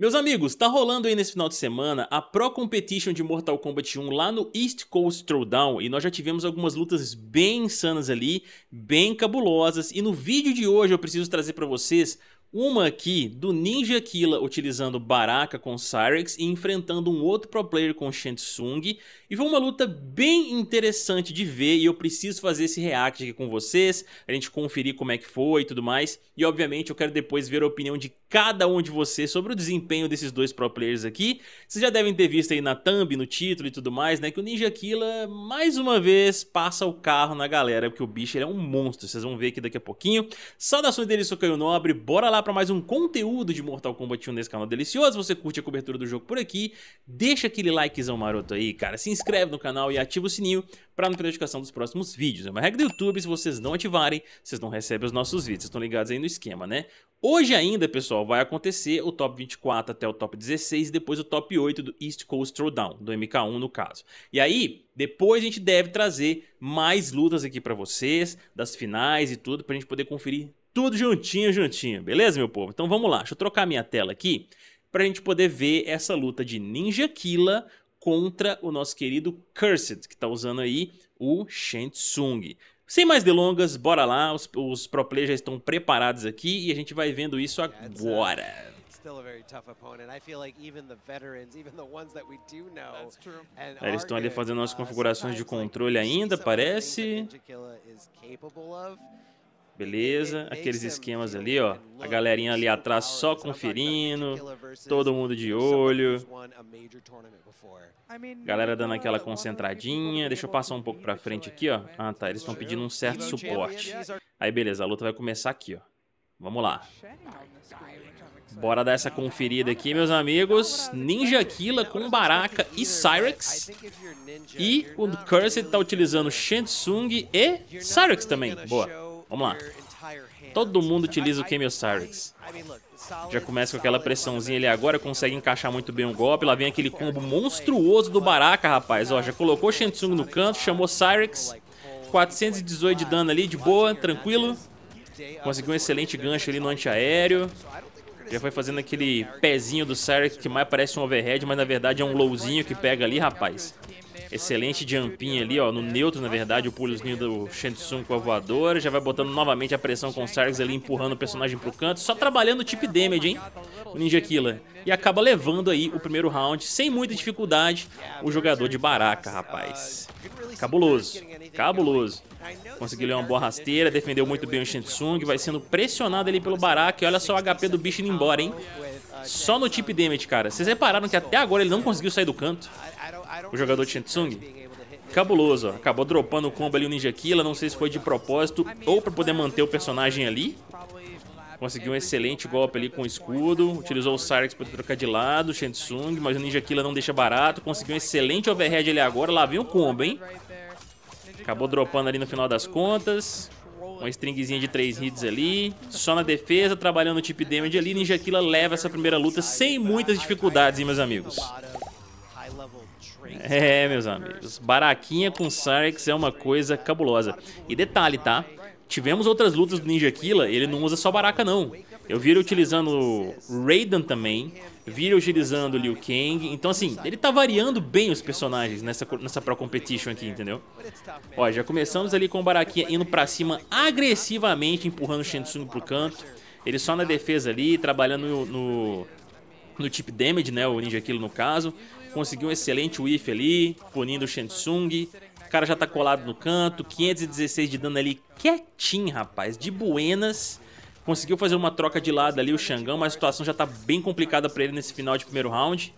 Meus amigos, tá rolando aí nesse final de semana a Pro Competition de Mortal Kombat 1 lá no East Coast Throwdown e nós já tivemos algumas lutas bem insanas ali, bem cabulosas e no vídeo de hoje eu preciso trazer pra vocês uma aqui do Ninja Killa utilizando Baraka com Cyrex e enfrentando um outro pro player com Shensung. E foi uma luta bem interessante de ver e eu preciso fazer esse react aqui com vocês, a gente conferir como é que foi e tudo mais. E obviamente eu quero depois ver a opinião de cada um de vocês sobre o desempenho desses dois pro players aqui. Vocês já devem ter visto aí na thumb, no título e tudo mais, né, que o Ninja Killa mais uma vez passa o carro na galera, porque o bicho é um monstro, vocês vão ver aqui daqui a pouquinho. Saudações dele, sou Caio Nobre, bora lá lá para mais um conteúdo de Mortal Kombat 1 nesse canal delicioso. Você curte a cobertura do jogo por aqui, deixa aquele likezão maroto aí, cara. Se inscreve no canal e ativa o sininho para não perder a notificação dos próximos vídeos. É uma regra do YouTube, se vocês não ativarem, vocês não recebem os nossos vídeos. Vocês estão ligados aí no esquema, né? Hoje ainda, pessoal, vai acontecer o top 24 até o top 16 e depois o top 8 do East Coast Throwdown, do MK1 no caso. E aí, depois a gente deve trazer mais lutas aqui para vocês, das finais e tudo, pra gente poder conferir tudo juntinho, juntinho, beleza, meu povo? Então vamos lá, deixa eu trocar minha tela aqui para a gente poder ver essa luta de Ninja Killa contra o nosso querido Cursed, que está usando aí o Shensung. Sem mais delongas, bora lá, os, os pro players já estão preparados aqui e a gente vai vendo isso uh, agora. É, eles estão ali fazendo as uh, configurações de controle ainda, parece. Beleza? Aqueles esquemas ali, ó. A galerinha ali atrás só conferindo. Todo mundo de olho. Galera dando aquela concentradinha. Deixa eu passar um pouco pra frente aqui, ó. Ah, tá. Eles estão pedindo um certo suporte. Aí, beleza. A luta vai começar aqui, ó. Vamos lá. Bora dar essa conferida aqui, meus amigos. Ninja Killa com Baraka e Cyrex. E o Cursed tá utilizando Shensung e Cyrex também. Boa. Vamos lá. Todo mundo utiliza o Chemiosarx. Já começa com aquela pressãozinha ali agora, consegue encaixar muito bem o golpe. Lá vem aquele combo monstruoso do Baraka, rapaz. Ó, já colocou Shensung no canto, chamou Cyrix. 418 de dano ali, de boa, tranquilo. Conseguiu um excelente gancho ali no antiaéreo. Já foi fazendo aquele pezinho do Cyrek que mais parece um overhead, mas na verdade é um lowzinho que pega ali, rapaz. Excelente jumpinho ali, ó, no neutro, na verdade, o pulozinho do Shensung com a voadora. Já vai botando novamente a pressão com o Sargs ali, empurrando o personagem pro canto. Só trabalhando o tip damage, hein, o Ninja Killer. E acaba levando aí o primeiro round, sem muita dificuldade, o jogador de Baraka, rapaz. Cabuloso, cabuloso. Conseguiu ler uma boa rasteira, defendeu muito bem o Shinsung, vai sendo pressionado ali pelo Baraka. E olha só o HP do bicho indo embora, hein? Só no tip damage, cara. Vocês repararam que até agora ele não conseguiu sair do canto? O jogador de Shinsung? Cabuloso, ó. Acabou dropando o combo ali o Ninja Killa, não sei se foi de propósito ou pra poder manter o personagem ali. Conseguiu um excelente golpe ali com o escudo, utilizou o Cyrex pra trocar de lado, o Shinsung, mas o Ninja Killa não deixa barato. Conseguiu um excelente overhead ali agora, lá vem o combo, hein? Acabou dropando ali no final das contas. Uma stringzinha de 3 hits ali. Só na defesa, trabalhando o tip damage ali. Ninja Killa leva essa primeira luta sem muitas dificuldades, hein, meus amigos. É, meus amigos. Baraquinha com Sarex é uma coisa cabulosa. E detalhe, tá? Tivemos outras lutas do Ninja Killa, ele não usa só baraca, não. Eu vi ele utilizando Raiden também, vi ele utilizando Liu Kang. Então, assim, ele tá variando bem os personagens nessa, nessa Pro Competition aqui, entendeu? Ó, já começamos ali com o Baraquinha indo pra cima agressivamente, empurrando o Shensung pro canto. Ele só na defesa ali, trabalhando no, no, no chip damage, né? O Ninja aquilo no caso. Conseguiu um excelente whiff ali, punindo o Shensung. O cara já tá colado no canto, 516 de dano ali, quietinho, rapaz, de buenas. Conseguiu fazer uma troca de lado ali o Xangão, mas a situação já tá bem complicada para ele nesse final de primeiro round.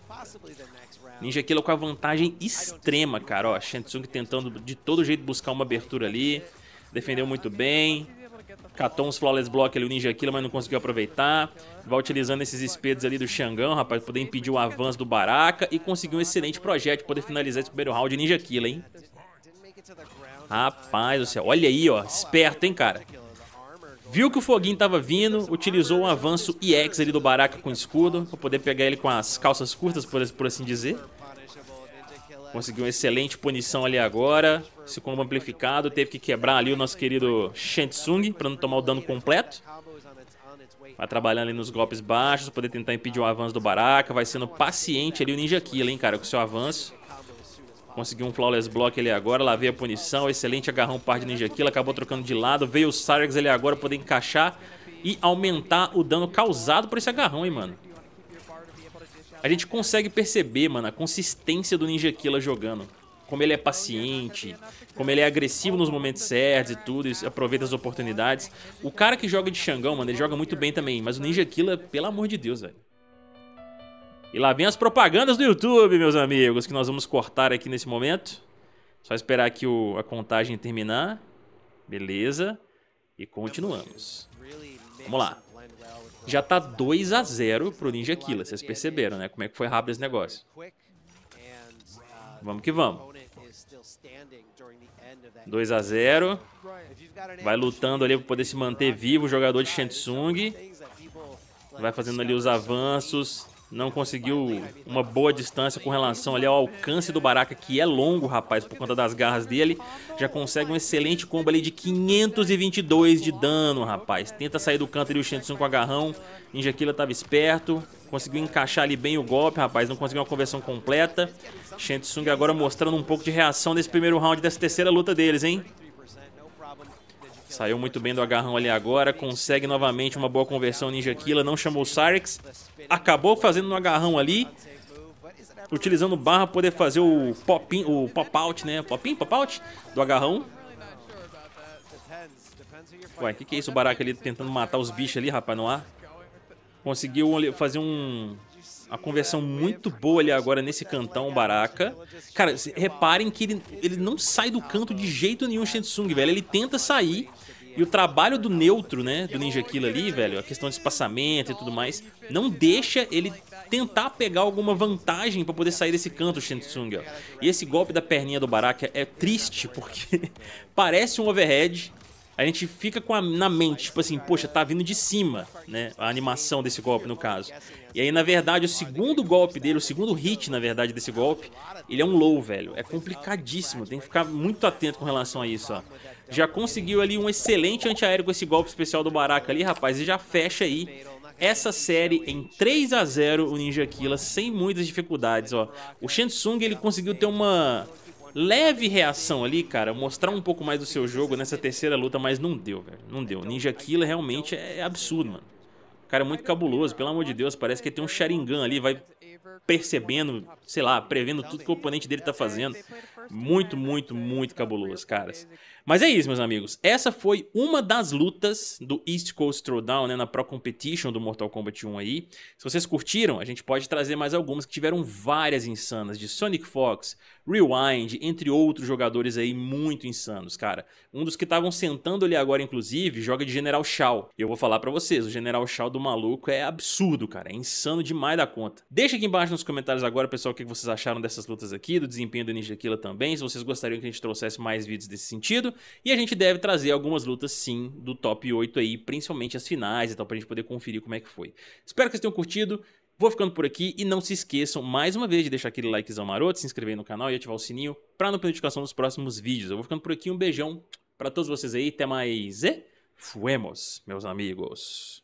Ninja Killer com a vantagem extrema, cara. Ó, Shensung tentando de todo jeito buscar uma abertura ali. Defendeu muito bem. Catou uns flawless block ali o Ninja Killer, mas não conseguiu aproveitar. Vai utilizando esses espedes ali do Xangão, rapaz, pra poder impedir o avanço do Baraka. E conseguiu um excelente projeto, poder finalizar esse primeiro round Ninja Killer, hein? Rapaz olha aí, ó. Esperto, hein, cara. Viu que o foguinho tava vindo, utilizou um avanço EX ali do Baraka com escudo, pra poder pegar ele com as calças curtas, por, assim dizer. Conseguiu uma excelente punição ali agora. Esse combo amplificado, teve que quebrar ali o nosso querido Shensung pra não tomar o dano completo. Vai trabalhando ali nos golpes baixos, poder tentar impedir o avanço do Baraka. Vai sendo paciente ali o Ninja Kill, hein, cara, com seu avanço. Conseguiu um Flawless Block ali agora, lá veio a punição, excelente agarrão par de Ninja Kill, acabou trocando de lado, veio o Cyrex ali agora poder encaixar e aumentar o dano causado por esse agarrão, hein, mano. A gente consegue perceber, mano, a consistência do Ninja Killa jogando. Como ele é paciente, como ele é agressivo nos momentos certos e tudo, e aproveita as oportunidades. O cara que joga de Xangão, mano, ele joga muito bem também, mas o Ninja Killa, pelo amor de Deus, velho. E lá vem as propagandas do YouTube, meus amigos, que nós vamos cortar aqui nesse momento. Só esperar que o, a contagem terminar. Beleza. E continuamos. Vamos lá. Já tá 2 a 0 pro Ninja Killa, vocês perceberam, né? Como é que foi rápido esse negócio. Vamos que vamos. 2 a 0 Vai lutando ali para poder se manter vivo o jogador de Shensung. Vai fazendo ali os avanços não conseguiu uma boa distância com relação ali ao alcance do Baraka, que é longo, rapaz, por conta das garras dele. Já consegue um excelente combo ali de 522 de dano, rapaz. Tenta sair do canto ali o Shenzhen com agarrão. Ninja Killer tava esperto. Conseguiu encaixar ali bem o golpe, rapaz. Não conseguiu uma conversão completa. Shenzhen agora mostrando um pouco de reação nesse primeiro round dessa terceira luta deles, hein? Saiu muito bem do agarrão ali agora, consegue novamente uma boa conversão Ninja Killa, não chamou o Cyrix. Acabou fazendo um agarrão ali, utilizando barra poder fazer o pop-in, o pop-out, né? Pop-in, pop-out do agarrão. Ué, que que é isso? O Baraka ali tentando matar os bichos ali, rapaz, no ar. Conseguiu fazer um a conversão muito boa ali agora nesse cantão Baraka. Cara, reparem que ele, ele não sai do canto de jeito nenhum Shensung, velho. Ele tenta sair. E o trabalho do neutro, né, do Ninja Kill ali, velho, a questão de espaçamento e tudo mais, não deixa ele tentar pegar alguma vantagem para poder sair desse canto Shensung, ó. E esse golpe da perninha do Baraka é triste, porque parece um overhead, a gente fica com a, na mente, tipo assim, poxa, tá vindo de cima, né? A animação desse golpe, no caso. E aí, na verdade, o segundo golpe dele, o segundo hit, na verdade, desse golpe, ele é um low, velho. É complicadíssimo, tem que ficar muito atento com relação a isso, ó. Já conseguiu ali um excelente antiaéreo com esse golpe especial do Baraka ali, rapaz, e já fecha aí essa série em 3 a 0 o Ninja Killa sem muitas dificuldades, ó. O Shensung ele conseguiu ter uma leve reação ali, cara, mostrar um pouco mais do seu jogo nessa terceira luta, mas não deu, velho. Não deu. Ninja Killer realmente é absurdo, mano. O cara é muito cabuloso, pelo amor de Deus, parece que tem um Sharingan ali, vai percebendo, sei lá, prevendo tudo que o oponente dele tá fazendo. Muito, muito, muito cabuloso, caras. Mas é isso, meus amigos. Essa foi uma das lutas do East Coast Throwdown, né, na Pro Competition do Mortal Kombat 1 aí. Se vocês curtiram, a gente pode trazer mais algumas que tiveram várias insanas, de Sonic Fox, Rewind, entre outros jogadores aí muito insanos, cara. Um dos que estavam sentando ali agora, inclusive, joga de General Shao. E eu vou falar para vocês, o General Shao do maluco é absurdo, cara. É insano demais da conta. Deixa aqui embaixo nos comentários agora, pessoal, o que vocês acharam dessas lutas aqui, do desempenho do Ninja Killa também também, se vocês gostariam que a gente trouxesse mais vídeos desse sentido. E a gente deve trazer algumas lutas, sim, do top 8 aí, principalmente as finais e tal, pra gente poder conferir como é que foi. Espero que vocês tenham curtido. Vou ficando por aqui e não se esqueçam, mais uma vez, de deixar aquele likezão maroto, se inscrever no canal e ativar o sininho para não perder notificação dos próximos vídeos. Eu vou ficando por aqui, um beijão para todos vocês aí, até mais e fuemos, meus amigos.